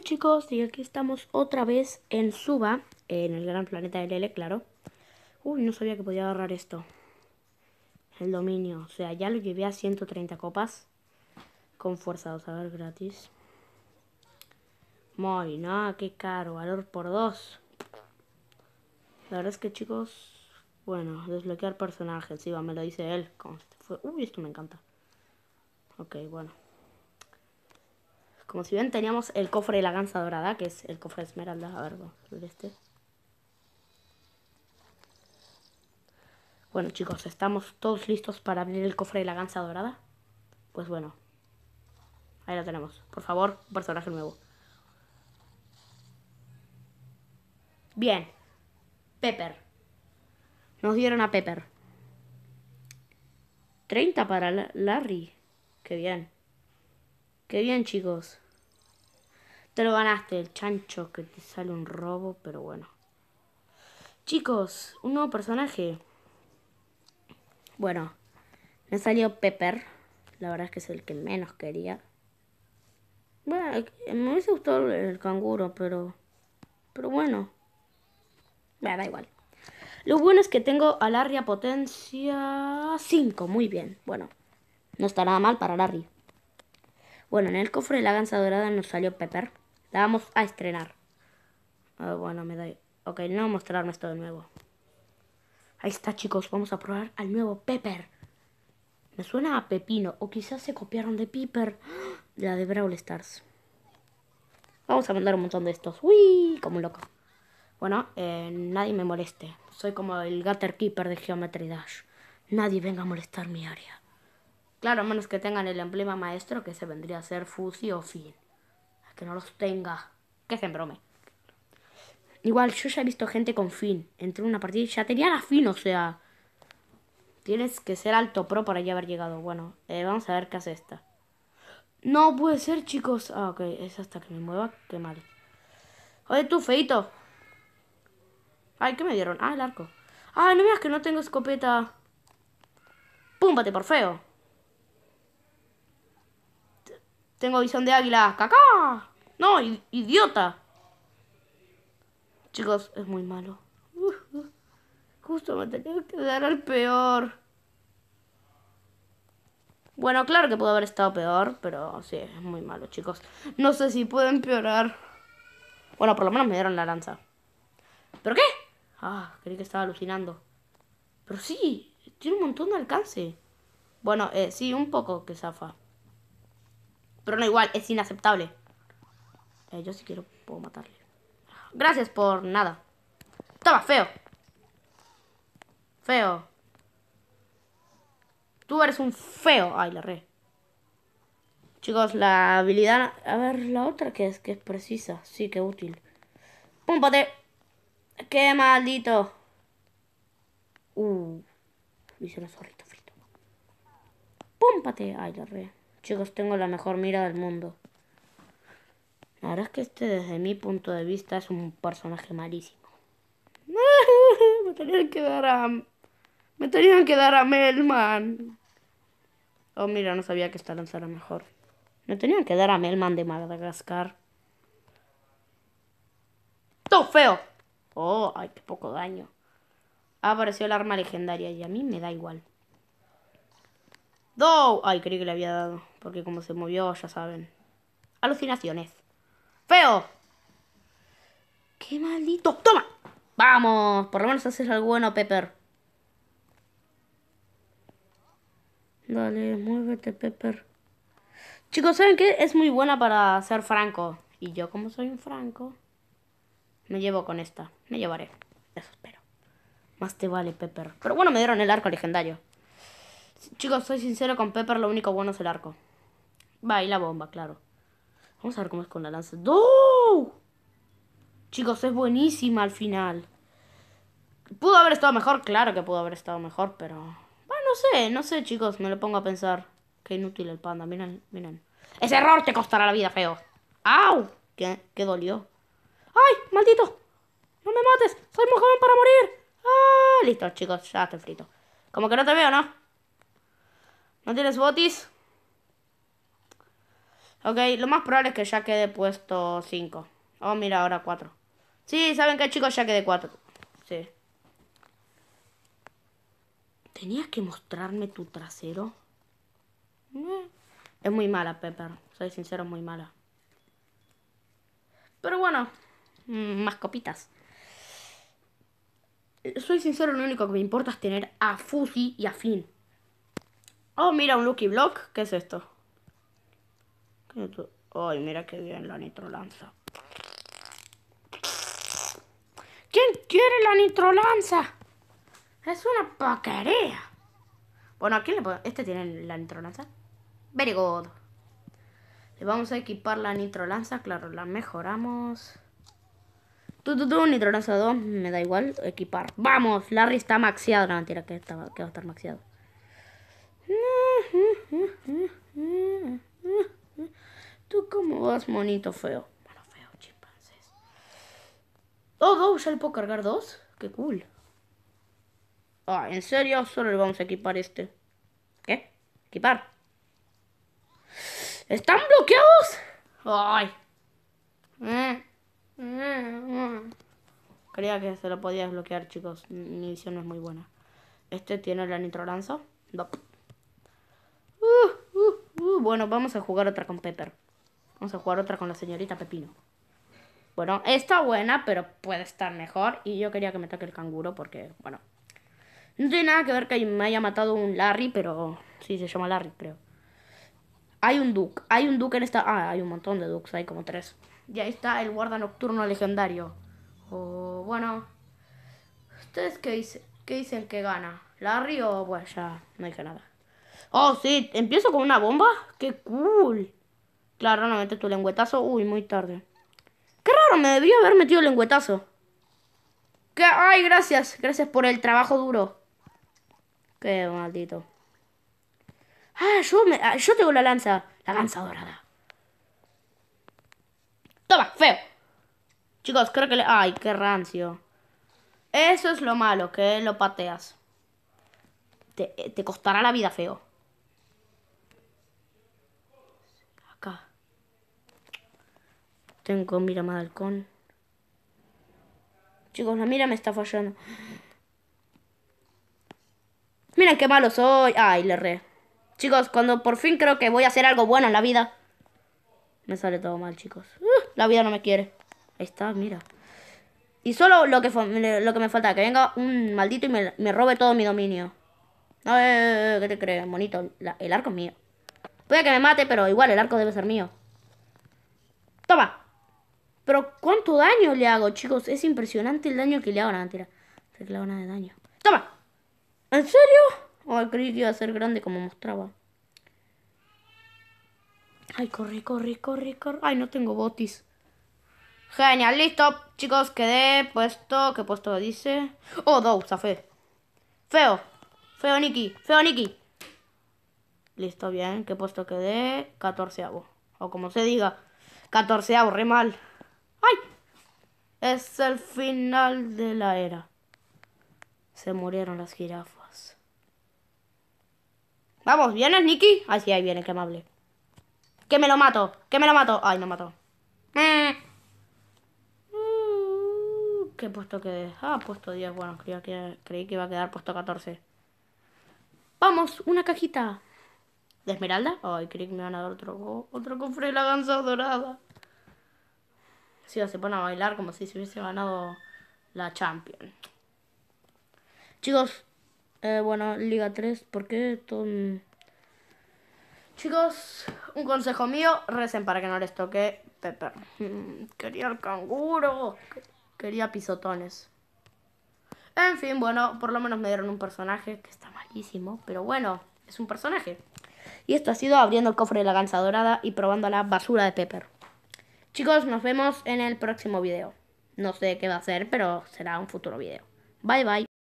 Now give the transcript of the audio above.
chicos, y aquí estamos otra vez en Suba, en el gran planeta L claro. Uy, no sabía que podía agarrar esto. El dominio, o sea, ya lo llevé a 130 copas. Con fuerza, a ver, gratis. Muy, no, qué caro, valor por dos. La verdad es que chicos, bueno, desbloquear personajes, sí, me lo dice él. Como fue. Uy, esto me encanta. Ok, bueno. Como si bien teníamos el cofre de la ganza dorada, que es el cofre de esmeralda. A ver, este. Bueno, chicos, ¿estamos todos listos para abrir el cofre de la ganza dorada? Pues bueno. Ahí lo tenemos. Por favor, un personaje nuevo. Bien. Pepper. Nos dieron a Pepper. 30 para Larry. Qué bien. Qué bien, chicos. Te lo ganaste, el chancho, que te sale un robo, pero bueno. Chicos, un nuevo personaje. Bueno, me salió Pepper. La verdad es que es el que menos quería. Bueno, me hubiese gustado el canguro, pero... Pero bueno. Me da igual. Lo bueno es que tengo a Larry a potencia 5. Muy bien. Bueno, no está nada mal para Larry. Bueno, en el cofre de la ganza dorada nos salió Pepper. La vamos a estrenar. Ah, bueno, me doy. Ok, no mostrarme esto de nuevo. Ahí está, chicos. Vamos a probar al nuevo Pepper. Me suena a Pepino. O quizás se copiaron de Piper. La de Brawl Stars. Vamos a mandar un montón de estos. ¡Uy! Como loco. Bueno, eh, nadie me moleste. Soy como el Gutter Keeper de Geometry Dash. Nadie venga a molestar mi área. Claro, a menos que tengan el emblema maestro que se vendría a ser Fuzzy o Finn que no los tenga. Que se brome. Igual, yo ya he visto gente con fin. Entré en una partida y ya tenía la fin, o sea. Tienes que ser alto pro para ya haber llegado. Bueno, eh, vamos a ver qué hace esta. No puede ser, chicos. Ah, ok, es hasta que me mueva. Qué mal. Oye, tú, feito. Ay, ¿qué me dieron? Ah, el arco. Ay, ah, no veas que no tengo escopeta. Púmpate por feo. Tengo visión de águila. ¡Cacá! No, idiota. Chicos, es muy malo. Justo me tenía que dar al peor. Bueno, claro que pudo haber estado peor, pero sí, es muy malo, chicos. No sé si pueden empeorar. Bueno, por lo menos me dieron la lanza. ¿Pero qué? Ah, creí que estaba alucinando. Pero sí, tiene un montón de alcance. Bueno, eh, sí, un poco que zafa. Pero no igual, es inaceptable. Eh, yo si quiero puedo matarle. Gracias por nada. Toma, feo. Feo. Tú eres un feo. Ay, la re. Chicos, la habilidad... A ver, la otra que es, que es precisa. Sí, que útil. ¡Púmpate! ¡Qué maldito! Uh. Lo hicieron zorrito frito. ¡Púmpate! Ay, la re. Chicos, tengo la mejor mira del mundo. La verdad es que este, desde mi punto de vista, es un personaje malísimo. me tenían que dar a... Me tenían que dar a Melman. Oh, mira, no sabía que esta lanzara mejor. Me tenían que dar a Melman de Madagascar. ¡Todo feo! Oh, ay, qué poco daño. apareció el arma legendaria y a mí me da igual. ¡Do! Ay, creí que le había dado. Porque como se movió, ya saben. Alucinaciones. ¡Feo! ¡Qué maldito! ¡Toma! ¡Vamos! Por lo menos haces algo bueno, Pepper. Dale, muévete, Pepper. Chicos, ¿saben qué? Es muy buena para ser franco. Y yo, como soy un franco, me llevo con esta. Me llevaré. Eso espero. Más te vale, Pepper. Pero bueno, me dieron el arco legendario. Chicos, soy sincero con Pepper, lo único bueno es el arco. Va, y la bomba, claro. Vamos a ver cómo es con la lanza. ¡No! Chicos, es buenísima al final. ¿Pudo haber estado mejor? Claro que pudo haber estado mejor, pero... Bueno, no sé, no sé, chicos. Me lo pongo a pensar. Qué inútil el panda. Miren, miren. Ese error te costará la vida, feo. ¡Au! ¿Qué, dolió? ¡Ay, maldito! ¡No me mates! ¡Soy muy joven para morir! ¡Ah! Listo, chicos. Ya te frito. Como que no te veo, ¿no? ¿No tienes botis? Ok, lo más probable es que ya quede puesto 5. Oh, mira, ahora 4. Sí, ¿saben qué, chicos? Ya quedé 4. Sí. ¿Tenías que mostrarme tu trasero? Eh, es muy mala, Pepper. Soy sincero, muy mala. Pero bueno, mm, más copitas. Soy sincero, lo único que me importa es tener a Fuji y a Finn. Oh, mira, un Lucky Block. ¿Qué es esto? Ay, mira qué bien la nitrolanza. ¿Quién quiere la nitrolanza? Es una porquería. Bueno, aquí le puedo...? ¿Este tiene la nitrolanza? Very good. Le vamos a equipar la nitrolanza. Claro, la mejoramos. Tú, tú, tú, nitrolanza 2. Me da igual equipar. ¡Vamos! Larry está maxiado. la mentira, que, que va a estar maxiado. ¿Tú cómo vas, monito feo? Mono feo, chimpancés. Oh, dos, ya le puedo cargar dos. Qué cool. Ah, ¿en serio? Solo le vamos a equipar este. ¿Qué? Equipar. ¿Están bloqueados? Ay. Creía que se lo podía desbloquear, chicos. Mi visión no es muy buena. Este tiene la nitro No. Uh, uh, uh. Bueno, vamos a jugar otra con Vamos a jugar otra con la señorita Pepino. Bueno, está buena, pero puede estar mejor. Y yo quería que me toque el canguro porque, bueno. No tiene nada que ver que me haya matado un Larry, pero. Sí, se llama Larry, creo. Hay un Duke. Hay un Duke en esta. Ah, hay un montón de Dukes, hay como tres. Y ahí está el guarda nocturno legendario. O bueno. ¿Ustedes qué dicen? ¿Qué dicen que gana? ¿Larry o pues ya no dije nada? Oh, sí, empiezo con una bomba. ¡Qué cool! Claro, no mete tu lengüetazo. Uy, muy tarde. Qué raro, me debería haber metido el lengüetazo. Ay, gracias. Gracias por el trabajo duro. Qué maldito. Ah, yo, me... Ah, yo tengo la lanza. La lanza dorada. Toma, feo. Chicos, creo que le... Ay, qué rancio. Eso es lo malo, que lo pateas. Te, te costará la vida, feo. Tengo mira más halcón. Chicos, la mira me está fallando. Miren qué malo soy. Ay, le re. Chicos, cuando por fin creo que voy a hacer algo bueno en la vida. Me sale todo mal, chicos. Uh, la vida no me quiere. Ahí está, mira. Y solo lo que, lo que me falta, que venga un maldito y me, robe todo mi dominio. No, ¿qué te crees? monito? el arco es mío. Puede que me mate, pero igual el arco debe ser mío. ¡Toma! Pero ¿cuánto daño le hago, chicos? Es impresionante el daño que le hago. a mentira. Se de daño. ¡Toma! ¿En serio? Ay, creí que iba a ser grande como mostraba. Ay, corre, corre, corre, corre. Ay, no tengo botis. Genial, listo. Chicos, quedé puesto. ¿Qué puesto dice? Oh, dos, fe. Feo. Feo Niki. Feo Niki. Listo, bien. ¿Qué puesto quedé? Catorceavo. O como se diga. Catorceavo, re mal. ¡Ay! Es el final de la era. Se murieron las jirafas. Vamos, ¿vienes, Nicky? sí, ahí viene, que amable. ¡Que me lo mato! ¡Que me lo mato! ¡Ay, no mató! Eh. Uh, ¿Qué puesto que Ah, puesto 10. Bueno, creí que, creí que iba a quedar puesto 14. ¡Vamos! ¡Una cajita! ¿De esmeralda? Ay, creí que me van a dar otro, otro cofre de la ganza dorada se pone a bailar como si se hubiese ganado la champion Chicos, eh, bueno, Liga 3, porque Chicos, un consejo mío, recen para que no les toque Pepper. Quería el canguro, quería pisotones. En fin, bueno, por lo menos me dieron un personaje que está malísimo, pero bueno, es un personaje. Y esto ha sido abriendo el cofre de la gansa dorada y probando la basura de Pepper. Chicos, nos vemos en el próximo video. No sé qué va a hacer, pero será un futuro video. Bye bye.